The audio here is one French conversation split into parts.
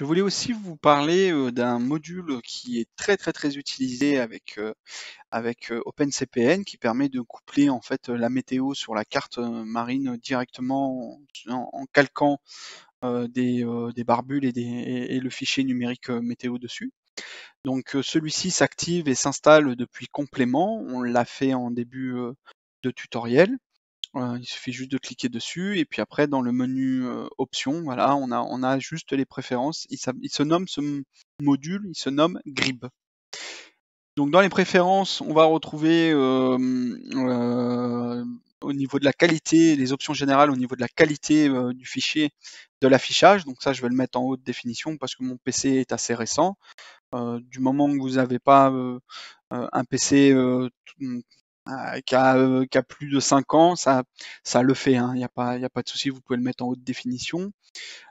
Je voulais aussi vous parler euh, d'un module qui est très très très utilisé avec, euh, avec euh, OpenCPN qui permet de coupler en fait la météo sur la carte marine directement en, calquant des, barbules et, et le fichier numérique météo dessus. Donc celui-ci s'active et s'installe depuis complément. On l'a fait en début de tutoriel il suffit juste de cliquer dessus et puis après dans le menu euh, options, voilà, on a on a juste les préférences. Il, se nomme ce module, il se nomme Grib. Donc dans les préférences, on va retrouver euh, euh, au niveau de la qualité, les options générales au niveau de la qualité du fichier, de l'affichage. Donc ça, je vais le mettre en haute définition parce que mon PC est assez récent. du moment que vous n'avez pas un PC euh, euh, qui, a, plus de 5 ans, ça, ça le fait, il hein. n'y a, pas, a pas de souci, vous pouvez le mettre en haute définition.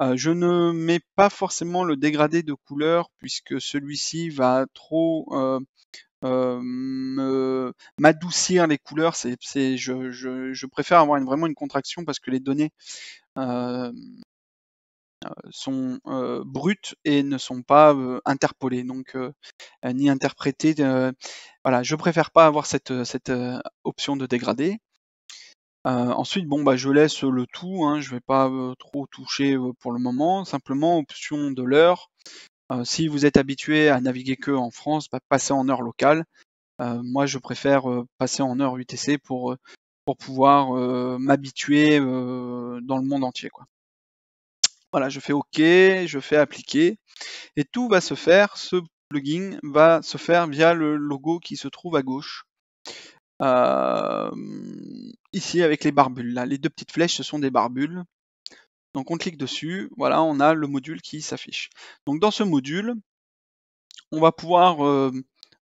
Euh, je ne mets pas forcément le dégradé de couleur puisque celui-ci va trop m'adoucir les couleurs. C'est, je, préfère avoir vraiment une contraction parce que les données euh, sont euh, brutes et ne sont pas euh, interpolées, donc ni interprétées. voilà, je préfère pas avoir cette, option de dégradé. ensuite, bon, bah, je laisse le tout, hein, je vais pas trop toucher pour le moment. Simplement, option de l'heure. si vous êtes habitué à naviguer que en France, bah, passez en heure locale. moi, je préfère passer en heure UTC pour, pour pouvoir m'habituer dans le monde entier. Quoi. Voilà, je fais OK, je fais appliquer, et tout va se faire, ce plugin va se faire via le logo qui se trouve à gauche. Euh, ici avec les barbules, là, les deux petites flèches, ce sont des barbules. Donc on clique dessus, voilà, on a le module qui s'affiche. Donc dans ce module, on va pouvoir euh,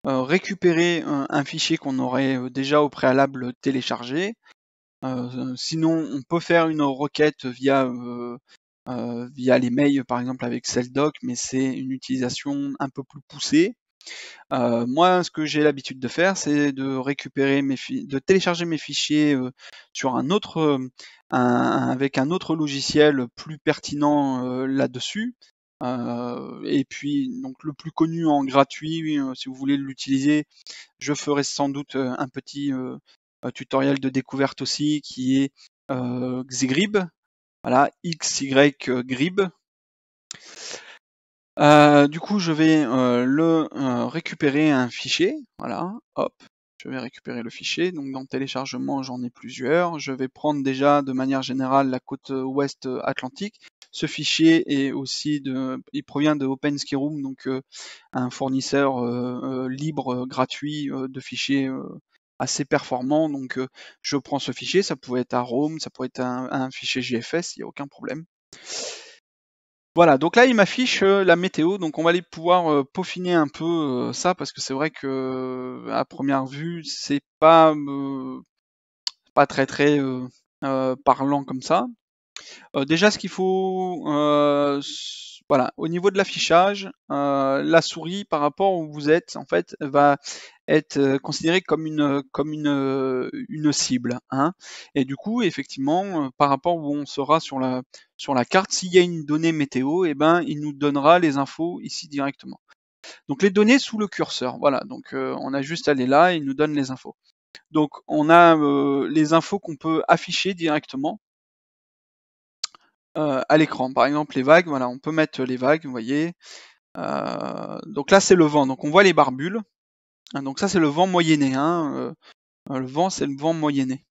euh, récupérer un, fichier qu'on aurait déjà au préalable téléchargé. sinon, on peut faire une requête via euh, via les mails par exemple avec CellDoc, mais c'est une utilisation un peu plus poussée. Euh, moi, ce que j'ai l'habitude de faire, c'est de récupérer de télécharger mes fichiers euh, sur un autre, avec un autre logiciel plus pertinent là-dessus. et puis, donc le plus connu en gratuit, si vous voulez l'utiliser, je ferai sans doute un petit tutoriel de découverte aussi, qui est Xigrib. Voilà, XY Grib. Euh, du coup, je vais euh, le euh, récupérer un fichier. Voilà, hop, je vais récupérer le fichier. Donc dans téléchargement, j'en ai plusieurs. Je vais prendre déjà de manière générale la côte ouest atlantique. Ce fichier est aussi de, il provient de Room, donc un fournisseur libre, gratuit de fichiers assez performant. Donc je prends ce fichier, ça pouvait être un ROM, ça pourrait être un, fichier JFS, il n'y a aucun problème. Voilà, donc là il m'affiche la météo, donc on va aller pouvoir peaufiner un peu ça parce que c'est vrai que à première vue c'est pas pas très très euh, parlant comme ça. déjà ce qu'il faut voilà, au niveau de l'affichage, la souris par rapport où vous êtes, en fait, va être euh, considéré comme une, euh, comme une, euh, une cible. Hein. Et du coup, effectivement, par rapport où on sera sur la, sur la carte, s'il y a une donnée météo, et eh ben, il nous donnera les infos ici directement. Donc les données sous le curseur, voilà, donc on a juste à aller là, il nous donne les infos. Donc on a les infos qu'on peut afficher directement à l'écran. Par exemple les vagues, voilà, on peut mettre les vagues, vous voyez. donc là c'est le vent, donc on voit les barbules, ah, donc ça, c'est le vent moyenné. Hein, euh, le vent, c'est le vent moyenné.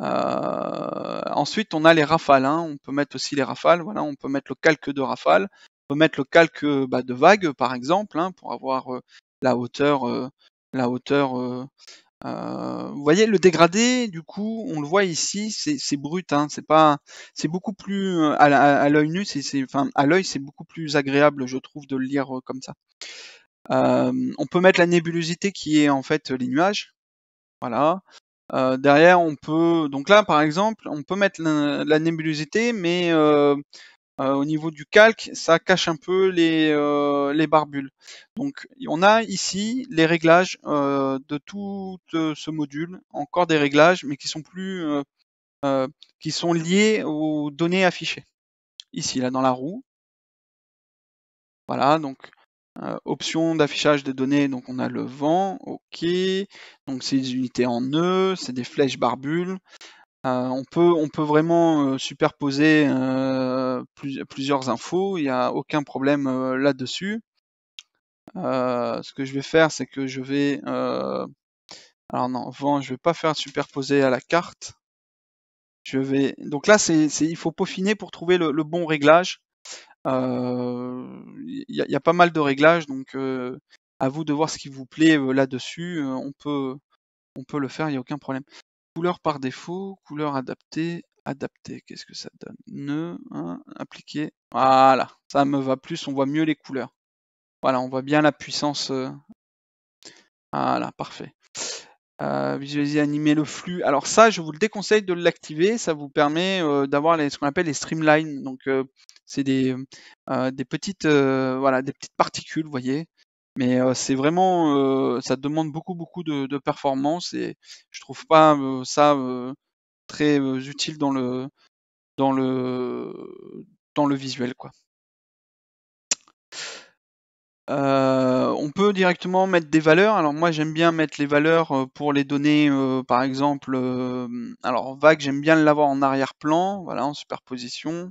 Euh, ensuite, on a les rafales. Hein. On peut mettre aussi les rafales. Voilà, on peut mettre le calque de rafale. On peut mettre le calque bah, de vague, par exemple, hein, pour avoir euh, la hauteur. la hauteur. vous voyez, le dégradé, du coup, on le voit ici, c'est brut. Hein, c'est pas, c'est beaucoup plus à l'œil nu. à l'œil, c'est beaucoup plus agréable, je trouve, de le lire comme ça. Euh, on peut mettre la nébulosité qui est en fait les nuages. Voilà. Euh, derrière, on peut donc là, par exemple, on peut mettre la, nébulosité, mais euh, au niveau du calque, ça cache un peu les, les barbules. Donc, on a ici les réglages de tout ce module, encore des réglages, mais qui sont plus, qui sont liés aux données affichées. Ici, là, dans la roue. Voilà, donc euh, option d'affichage des données, donc on a le vent, ok. Donc c'est des unités en nœuds, c'est des flèches barbules. Euh, on, peut, on peut vraiment euh, superposer plusieurs infos, il n'y a aucun problème là-dessus. ce que je vais faire, c'est que je vais... alors non, vent, je vais pas faire superposer à la carte. Je vais... Donc là, c'est il faut peaufiner pour trouver le bon réglage. Il y, a pas mal de réglages, donc à vous de voir ce qui vous plaît là-dessus. on peut on peut le faire, il n'y a aucun problème. Couleur par défaut, couleur adaptée, adaptée, qu'est-ce que ça donne Ne, hein, appliquer, Voilà, ça me va plus, on voit mieux les couleurs. Voilà, on voit bien la puissance. Voilà, parfait. Euh, visualiser, animer le flux. Alors ça, je vous le déconseille de l'activer, ça vous permet d'avoir ce qu'on appelle les streamlines. Donc c'est des, euh, des, petites, euh, voilà, des petites particules, vous voyez. Mais euh, c'est vraiment, ça demande beaucoup, beaucoup de, performance et je trouve pas ça très utile dans le, dans le, dans le visuel, quoi. on peut directement mettre des valeurs. Alors moi j'aime bien mettre les valeurs pour les données, par exemple. alors vague, j'aime bien l'avoir en arrière-plan, voilà, en superposition.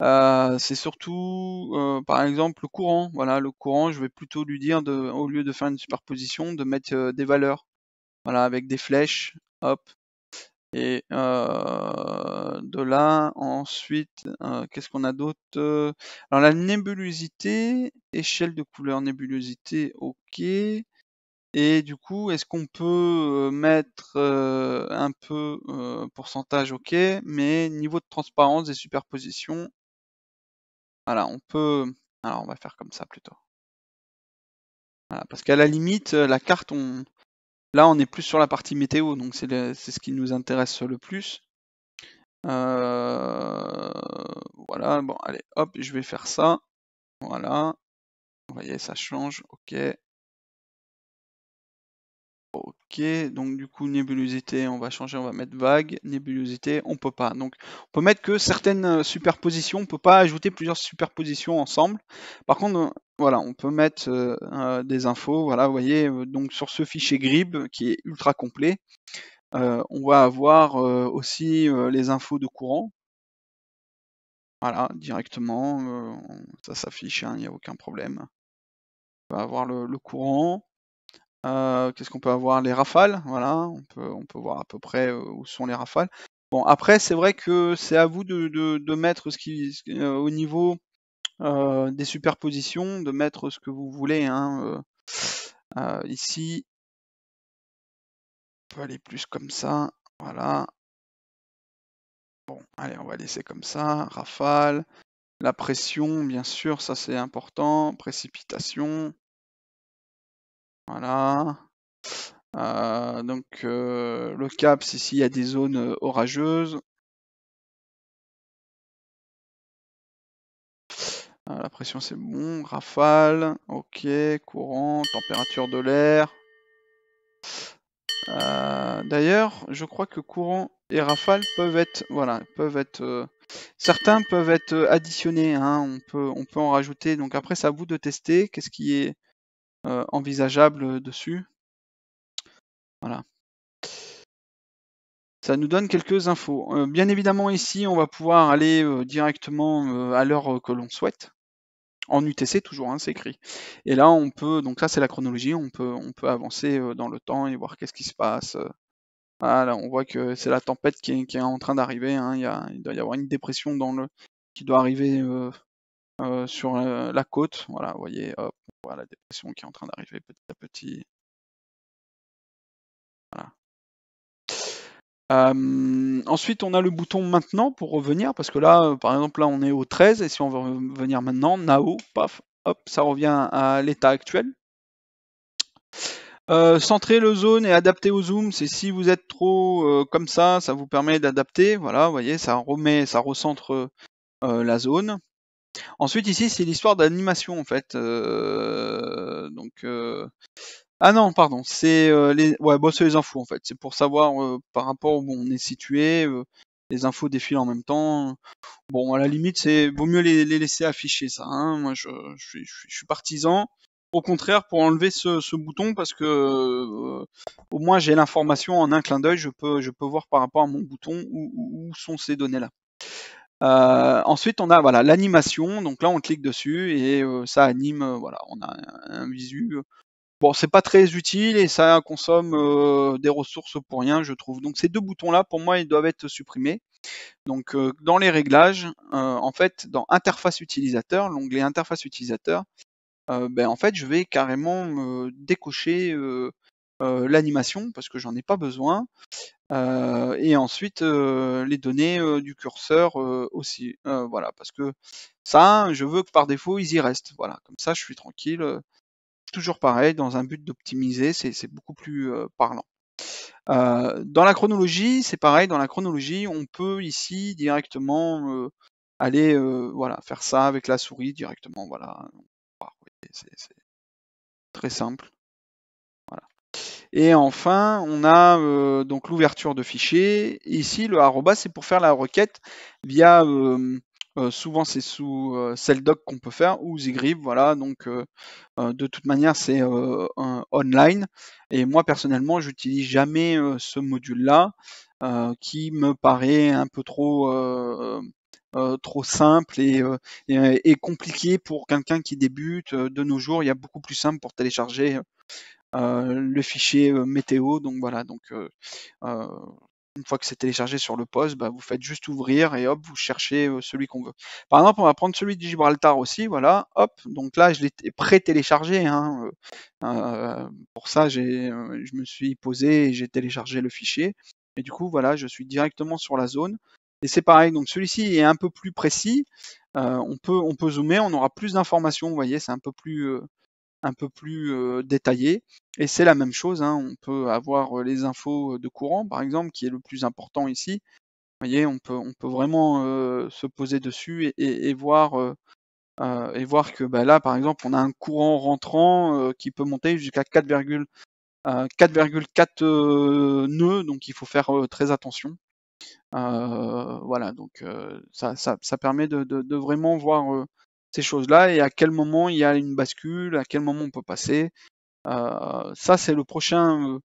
Euh, c'est surtout, euh, par exemple, le courant. Voilà, le courant, je vais plutôt lui dire, de, au lieu de faire une superposition, de mettre euh, des valeurs. Voilà, avec des flèches. Hop. Et de là, ensuite, qu'est-ce qu'on a d'autre Alors, la nébulosité, échelle de couleur nébulosité, ok. Et du coup, est-ce qu'on peut mettre un peu pourcentage, ok, mais niveau de transparence des superpositions, voilà, on peut... Alors, on va faire comme ça plutôt. parce qu'à la limite, la carte, on... là, on est plus sur la partie météo, donc c'est ce qui nous intéresse le plus. Euh, voilà, bon, allez, hop, je vais faire ça. Voilà. Vous voyez, ça change, ok. Ok, donc du coup, nébulosité, on va changer, on va mettre vague. Nébulosité, on peut pas. Donc, on peut mettre que certaines euh, superpositions, on peut pas ajouter plusieurs superpositions ensemble. Par contre, voilà, on peut mettre euh, euh, des infos. Voilà, vous voyez, donc sur ce fichier GRIB qui est ultra complet, on va avoir aussi les infos de courant. Voilà, directement, ça s'affiche, hein, il n'y a aucun problème. On va avoir le courant. Euh, qu'est-ce qu'on peut avoir Les rafales, voilà, on peut, on peut voir à peu près euh, où sont les rafales. Bon, après, c'est vrai que c'est à vous de, mettre ce qui, euh, au niveau des superpositions, de mettre ce que vous voulez. Hein, ici, on peut aller plus comme ça, voilà. Bon, allez, on va laisser comme ça, rafale. La pression, bien sûr, ça c'est important. Précipitation. Voilà. Euh, donc euh, le cap, c'est s'il y a des zones euh, orageuses. Ah, la pression c'est bon, rafale, ok, courant, température de l'air. D'ailleurs, je crois que courant et rafale peuvent être, voilà, peuvent être, certains peuvent être additionnés. Hein. on peut, on peut en rajouter. Donc après, c'est à vous de tester. Qu'est-ce qui est, euh, envisageable euh, dessus. Voilà. Ça nous donne quelques infos. Euh, bien évidemment, ici, on va pouvoir aller directement à l'heure que l'on souhaite. En UTC, toujours, hein, c'est écrit. Et là, on peut, donc ça, c'est la chronologie. On peut, on peut avancer dans le temps et voir qu'est-ce qui se passe. Voilà, on voit que c'est la tempête qui est, en train d'arriver. Hein. Il, doit y avoir une dépression dans le, qui doit arriver sur la, la côte. Voilà, vous voyez, hop, voilà la dépression qui est en train d'arriver petit à petit. ensuite, on a le bouton maintenant pour revenir, parce que là, par exemple, là, on est au 13, et si on veut revenir maintenant, Nao, paf, hop, ça revient à l'état actuel. Euh, centrer le zone et adapter au zoom, c'est si vous êtes trop euh, comme ça, ça vous permet d'adapter. Voilà, vous voyez, ça remet, ça recentre euh, la zone. Ensuite, ici, c'est l'histoire d'animation, en fait. Euh, donc, euh, ah non, pardon, c'est euh, les, ouais, les infos, en fait. C'est pour savoir euh, par rapport où on est situé, euh, les infos défilent en même temps. Bon, à la limite, c'est vaut mieux les, laisser afficher, ça. Hein. Moi, je, suis, partisan. Au contraire, pour enlever ce, bouton, parce que au moins j'ai l'information en un clin d'œil, je peux, je peux voir par rapport à mon bouton où, où sont ces données-là. Euh, ensuite, on a voilà l'animation. Donc là, on clique dessus et euh, ça anime. Euh, voilà, on a un, un visu. Bon, c'est pas très utile et ça consomme des ressources pour rien, je trouve. Donc ces deux boutons-là, pour moi, ils doivent être supprimés. Donc dans les réglages, en fait, dans interface utilisateur, l'onglet interface utilisateur, ben en fait, je vais carrément me décocher euh, l'animation parce que j'en ai pas besoin. Euh, et ensuite euh, les données du curseur aussi. voilà, parce que ça, je veux que par défaut ils y restent. Voilà, comme ça je suis tranquille. Toujours pareil, dans un but d'optimiser, c'est beaucoup plus parlant. dans la chronologie, c'est pareil, dans la chronologie, on peut ici directement aller voilà, faire ça avec la souris directement. Voilà. C'est très simple. Et enfin, on a euh, donc l'ouverture de fichiers. Ici, le arroba, c'est pour faire la requête via euh, euh, souvent c'est sous CellDoc qu'on peut faire ou Zigrib, voilà, donc de toute manière c'est online. Et moi personnellement j'utilise jamais ce module-là qui me paraît un peu trop trop simple et compliqué pour quelqu'un qui débute. De nos jours, il y a beaucoup plus simple pour télécharger euh, le fichier euh, météo. Donc voilà, donc euh, une fois que c'est téléchargé sur le poste, bah, vous faites juste ouvrir et hop, vous cherchez celui qu'on veut. Par exemple, on va prendre celui de Gibraltar aussi, voilà, hop, donc là je l'ai pré-téléchargé. Hein, pour ça, j'ai, je me suis posé et j'ai téléchargé le fichier. Et du coup, voilà, je suis directement sur la zone. Et c'est pareil, donc celui-ci est un peu plus précis. on, peut, on peut zoomer, on aura plus d'informations, vous voyez, c'est un peu plus un peu plus détaillé. Et c'est la même chose, hein, on peut avoir les infos de courant, par exemple, qui est le plus important ici. Vous voyez, on peut, on peut vraiment se poser dessus et, et, voir, et voir que bah, là, par exemple, on a un courant rentrant qui peut monter jusqu'à 4,4 nœuds, donc il faut faire très attention. voilà, donc ça, ça, ça, permet de vraiment voir ces choses-là et à quel moment il y a une bascule, à quel moment on peut passer. Euh, ça, c'est le prochain euh,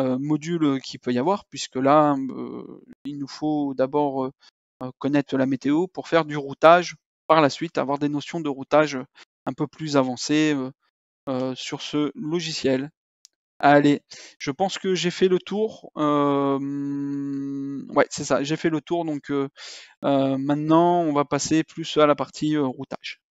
euh, module qui peut y avoir, puisque là, il nous faut d'abord connaître la météo pour faire du routage par la suite, avoir des notions de routage un peu plus avancées sur ce logiciel. Allez, je pense que j'ai fait le tour. ouais, c'est ça, j'ai fait le tour. Donc maintenant, on va passer plus à la partie routage.